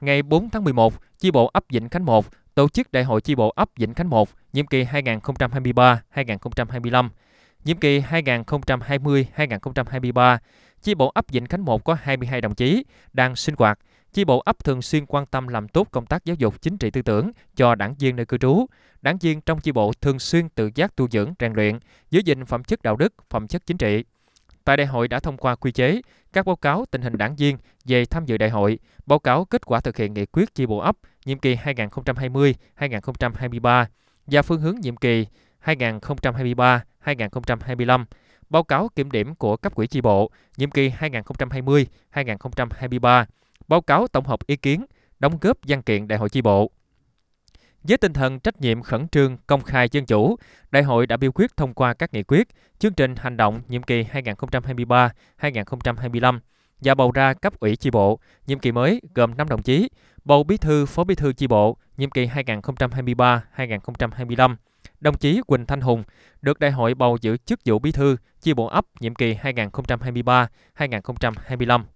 Ngày 4 tháng 11, chi bộ ấp Vĩnh Khánh 1 tổ chức Đại hội chi bộ ấp Vĩnh Khánh 1 nhiệm kỳ 2023-2025. Nhiệm kỳ 2020-2023, chi bộ ấp Vĩnh Khánh 1 có 22 đồng chí đang sinh hoạt. Chi bộ ấp thường xuyên quan tâm làm tốt công tác giáo dục chính trị tư tưởng cho đảng viên nơi cư trú. Đảng viên trong chi bộ thường xuyên tự giác tu dưỡng, rèn luyện, giữ gìn phẩm chất đạo đức, phẩm chất chính trị, Tại đại hội đã thông qua quy chế, các báo cáo tình hình đảng viên về tham dự đại hội, báo cáo kết quả thực hiện nghị quyết chi bộ ấp nhiệm kỳ 2020-2023 và phương hướng nhiệm kỳ 2023-2025, báo cáo kiểm điểm của cấp quỹ chi bộ nhiệm kỳ 2020-2023, báo cáo tổng hợp ý kiến, đóng góp văn kiện đại hội chi bộ. Với tinh thần trách nhiệm khẩn trương, công khai dân chủ, Đại hội đã biểu quyết thông qua các nghị quyết, chương trình hành động nhiệm kỳ 2023-2025 và bầu ra cấp ủy chi bộ, nhiệm kỳ mới gồm 5 đồng chí, bầu bí thư, phó bí thư chi bộ, nhiệm kỳ 2023-2025. Đồng chí Quỳnh Thanh Hùng được đại hội bầu giữ chức vụ bí thư chi bộ ấp nhiệm kỳ 2023-2025.